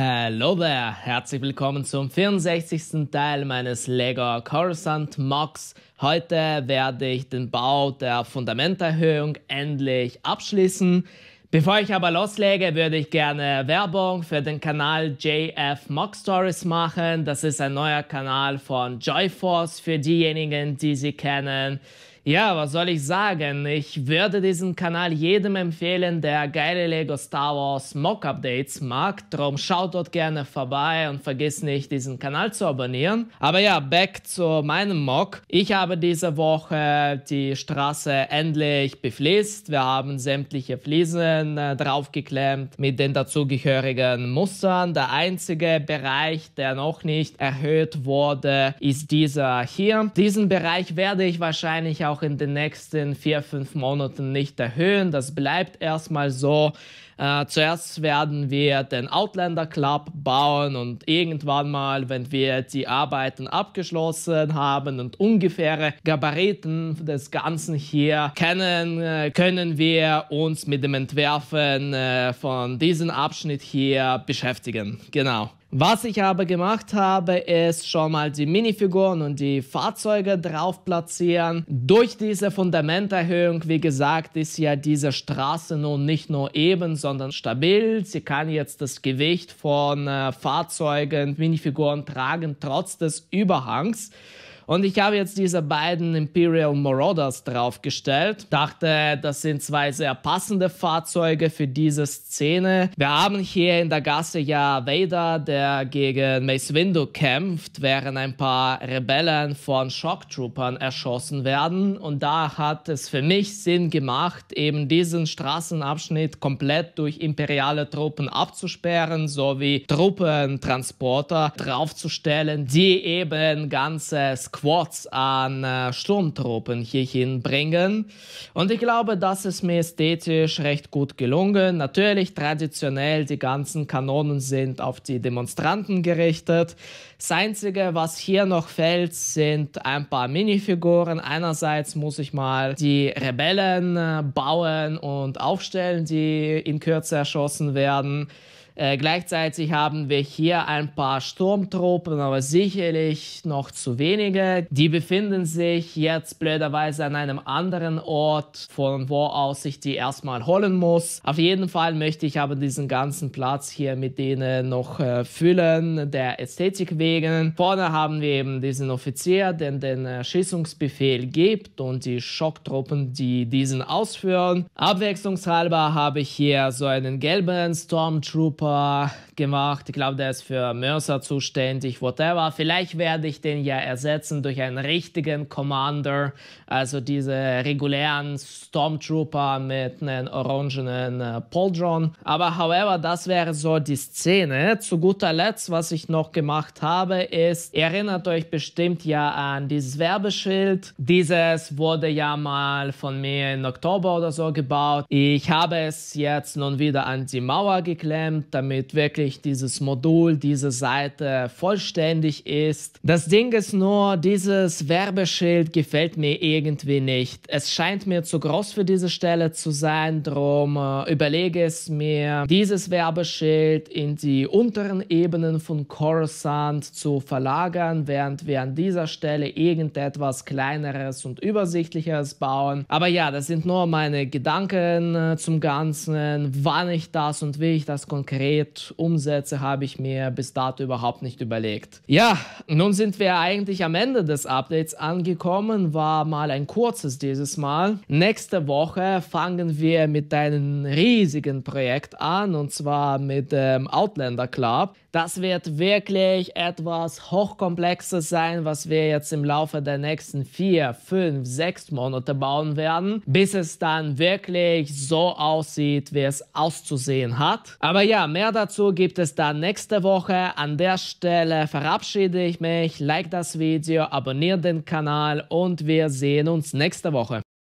Hello there, herzlich willkommen zum 64. Teil meines Lego Coruscant Mocks. Heute werde ich den Bau der Fundamenterhöhung endlich abschließen. Bevor ich aber loslege, würde ich gerne Werbung für den Kanal JF Mock Stories machen. Das ist ein neuer Kanal von Joyforce für diejenigen, die sie kennen. Ja, was soll ich sagen? Ich würde diesen Kanal jedem empfehlen, der geile Lego Star Wars Mock Updates mag. Drum schaut dort gerne vorbei und vergiss nicht, diesen Kanal zu abonnieren. Aber ja, back zu meinem Mock. Ich habe diese Woche die Straße endlich befliest. Wir haben sämtliche Fliesen äh, draufgeklemmt mit den dazugehörigen Mustern. Der einzige Bereich, der noch nicht erhöht wurde, ist dieser hier. Diesen Bereich werde ich wahrscheinlich auch auch in den nächsten vier, fünf Monaten nicht erhöhen. Das bleibt erstmal so. Äh, zuerst werden wir den Outlander Club bauen und irgendwann mal, wenn wir die Arbeiten abgeschlossen haben und ungefähre Gabariten des Ganzen hier kennen, äh, können wir uns mit dem Entwerfen äh, von diesem Abschnitt hier beschäftigen. Genau. Was ich aber gemacht habe, ist schon mal die Minifiguren und die Fahrzeuge drauf platzieren. Durch diese Fundamenterhöhung, wie gesagt, ist ja diese Straße nun nicht nur eben, sondern stabil. Sie kann jetzt das Gewicht von äh, Fahrzeugen, Minifiguren tragen, trotz des Überhangs. Und ich habe jetzt diese beiden Imperial Marauders draufgestellt. Dachte, das sind zwei sehr passende Fahrzeuge für diese Szene. Wir haben hier in der Gasse ja Vader, der gegen Mace Windu kämpft, während ein paar Rebellen von Shocktroopern erschossen werden. Und da hat es für mich Sinn gemacht, eben diesen Straßenabschnitt komplett durch imperiale Truppen abzusperren, sowie Truppentransporter draufzustellen, die eben ganze Squad Quads an äh, Sturmtruppen hierhin bringen. Und ich glaube, das ist mir ästhetisch recht gut gelungen. Natürlich traditionell, die ganzen Kanonen sind auf die Demonstranten gerichtet. Das Einzige, was hier noch fällt, sind ein paar Minifiguren. Einerseits muss ich mal die Rebellen äh, bauen und aufstellen, die in Kürze erschossen werden. Äh, gleichzeitig haben wir hier ein paar Sturmtruppen, aber sicherlich noch zu wenige. Die befinden sich jetzt blöderweise an einem anderen Ort, von wo aus ich die erstmal holen muss. Auf jeden Fall möchte ich aber diesen ganzen Platz hier mit denen noch äh, füllen, der Ästhetik wegen. Vorne haben wir eben diesen Offizier, der den Erschießungsbefehl gibt und die Schocktruppen, die diesen ausführen. Abwechslungshalber habe ich hier so einen gelben Stormtrooper Rapper gemacht. Ich glaube, der ist für Mörser zuständig, whatever. Vielleicht werde ich den ja ersetzen durch einen richtigen Commander, also diese regulären Stormtrooper mit einem orangenen äh, Pauldron. Aber however, das wäre so die Szene. Zu guter Letzt, was ich noch gemacht habe, ist, ihr erinnert euch bestimmt ja an dieses Werbeschild. Dieses wurde ja mal von mir in Oktober oder so gebaut. Ich habe es jetzt nun wieder an die Mauer geklemmt, damit wirklich dieses Modul, diese Seite vollständig ist. Das Ding ist nur, dieses Werbeschild gefällt mir irgendwie nicht. Es scheint mir zu groß für diese Stelle zu sein, drum äh, überlege es mir, dieses Werbeschild in die unteren Ebenen von Coruscant zu verlagern, während wir an dieser Stelle irgendetwas kleineres und übersichtlicheres bauen. Aber ja, das sind nur meine Gedanken äh, zum Ganzen, wann ich das und wie ich das konkret konkret umsetze, habe ich mir bis dato überhaupt nicht überlegt. Ja, nun sind wir eigentlich am Ende des Updates angekommen, war mal ein kurzes dieses Mal. Nächste Woche fangen wir mit einem riesigen Projekt an und zwar mit dem Outlander Club. Das wird wirklich etwas Hochkomplexes sein, was wir jetzt im Laufe der nächsten vier, fünf, sechs Monate bauen werden, bis es dann wirklich so aussieht, wie es auszusehen hat. Aber ja, mehr dazu gibt es dann nächste Woche. An der Stelle verabschiede ich mich. Like das Video, abonniert den Kanal und wir sehen uns nächste Woche.